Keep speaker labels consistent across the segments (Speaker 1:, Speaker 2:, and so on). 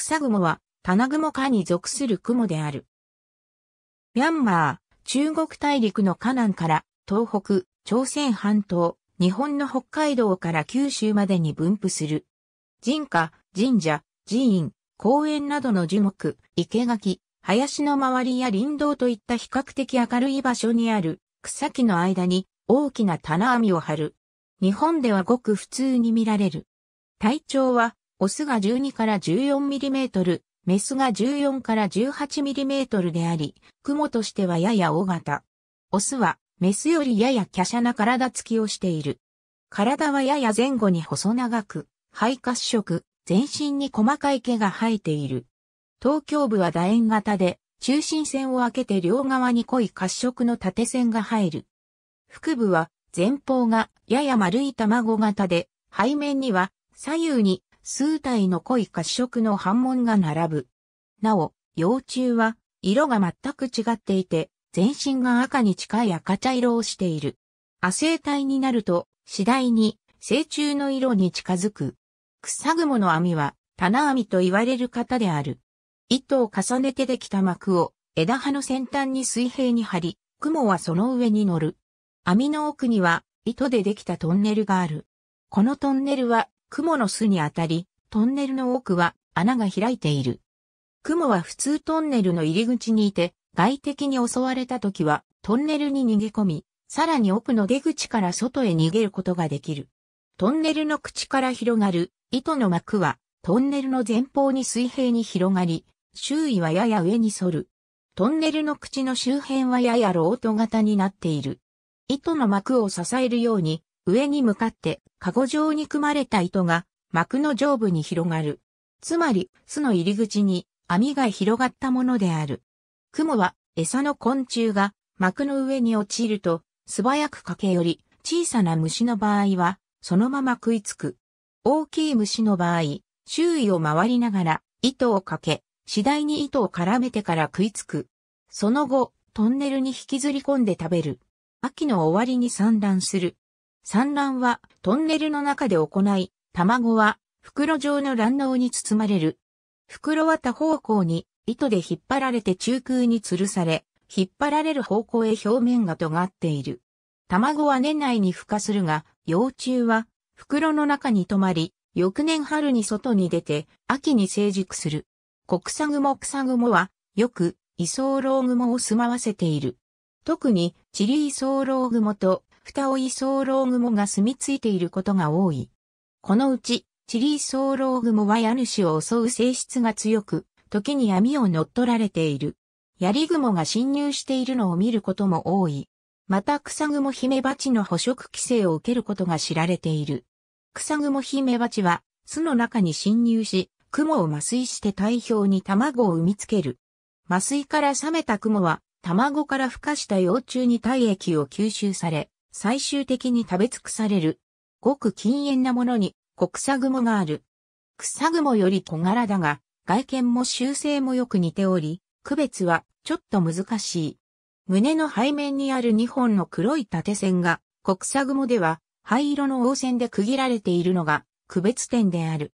Speaker 1: 草雲は、棚雲科に属する雲である。ミャンマー、中国大陸の河南から東北、朝鮮半島、日本の北海道から九州までに分布する。人家、神社、寺院、公園などの樹木、生垣、林の周りや林道といった比較的明るい場所にある草木の間に大きな棚網を張る。日本ではごく普通に見られる。体長はオスが12から 14mm、メスが14から 18mm であり、クモとしてはやや大型。オスは、メスよりやや華奢な体つきをしている。体はやや前後に細長く、肺褐色、全身に細かい毛が生えている。東京部は楕円型で、中心線を開けて両側に濃い褐色の縦線が入る。腹部は前方がやや丸い卵型で、背面には左右に数体の濃い褐色の斑紋が並ぶ。なお、幼虫は色が全く違っていて、全身が赤に近い赤茶色をしている。亜生体になると、次第に成虫の色に近づく。草雲の網は、棚網と言われる型である。糸を重ねてできた膜を枝葉の先端に水平に張り、雲はその上に乗る。網の奥には糸でできたトンネルがある。このトンネルは雲の巣にあたり、トンネルの奥は穴が開いている。雲は普通トンネルの入り口にいて、外敵に襲われた時はトンネルに逃げ込み、さらに奥の出口から外へ逃げることができる。トンネルの口から広がる糸の膜はトンネルの前方に水平に広がり、周囲はやや上に反る。トンネルの口の周辺はややロート型になっている。糸の膜を支えるように上に向かって、籠状に組まれた糸が、幕の上部に広がる。つまり、巣の入り口に、網が広がったものである。雲は、餌の昆虫が、幕の上に落ちると、素早く駆け寄り、小さな虫の場合は、そのまま食いつく。大きい虫の場合、周囲を回りながら、糸をかけ、次第に糸を絡めてから食いつく。その後、トンネルに引きずり込んで食べる。秋の終わりに産卵する。産卵はトンネルの中で行い、卵は袋状の卵嚢に包まれる。袋は多方向に糸で引っ張られて中空に吊るされ、引っ張られる方向へ表面が尖っている。卵は年内に孵化するが、幼虫は袋の中に止まり、翌年春に外に出て、秋に成熟する。国産雲草雲は、よく、イソウロウ雲を住まわせている。特に、チリイソウロウ雲とクタオイソウロウグモが住み着いていることが多い。このうち、チリーソウロウグモは家主を襲う性質が強く、時に網を乗っ取られている。ヤリグモが侵入しているのを見ることも多い。また草グモヒメバチの捕食規制を受けることが知られている。草グモヒメバチは巣の中に侵入し、雲を麻酔して体表に卵を産みつける。麻酔から冷めた雲は卵から孵化した幼虫に体液を吸収され、最終的に食べ尽くされる。ごく禁煙なものに、国草雲がある。草雲より小柄だが、外見も修正もよく似ており、区別はちょっと難しい。胸の背面にある2本の黒い縦線が、国草雲では灰色の黄線で区切られているのが区別点である。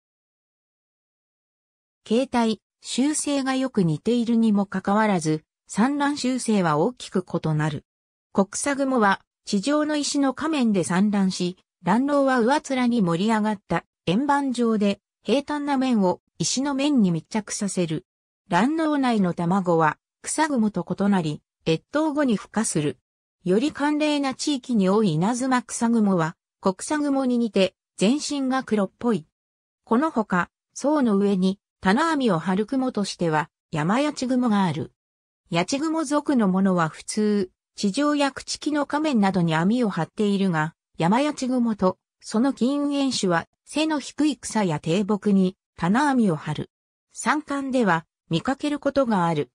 Speaker 1: 形態、修正がよく似ているにもかかわらず、産卵修正は大きく異なる。国草雲は地上の石の仮面で散乱し、乱狼は上面に盛り上がった円盤状で平坦な面を石の面に密着させる。乱嚢内の卵は草雲と異なり、越冬後に孵化する。より寒冷な地域に多い稲妻草雲は、国草雲に似て全身が黒っぽい。このほか、層の上に棚網を張る雲としては山八雲がある。八雲族のものは普通、地上や朽木の仮面などに網を張っているが、山八雲と、その金運園種は、背の低い草や低木に、棚網を張る。山間では、見かけることがある。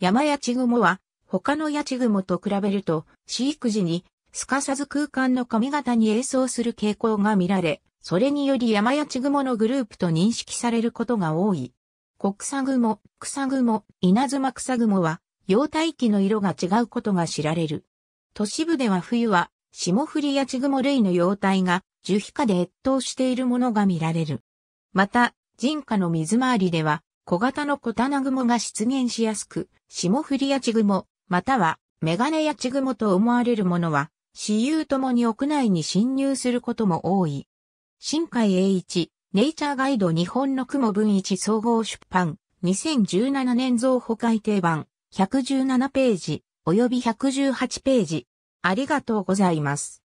Speaker 1: 山八雲は、他の八雲と比べると、飼育時に、すかさず空間の髪型に映像する傾向が見られ、それにより山八雲のグループと認識されることが多い。国草雲、草雲、稲妻草雲は、幼体期の色が違うことが知られる。都市部では冬は、霜降りや地雲類の幼態が樹皮下で越冬しているものが見られる。また、人家の水回りでは、小型の小棚雲が出現しやすく、霜降りや地雲、またはメガネや地雲と思われるものは、私有ともに屋内に侵入することも多い。新海栄一、ネイチャーガイド日本の雲文一総合出版、2017年増補改訂版。117ページ、及び118ページ。ありがとうございます。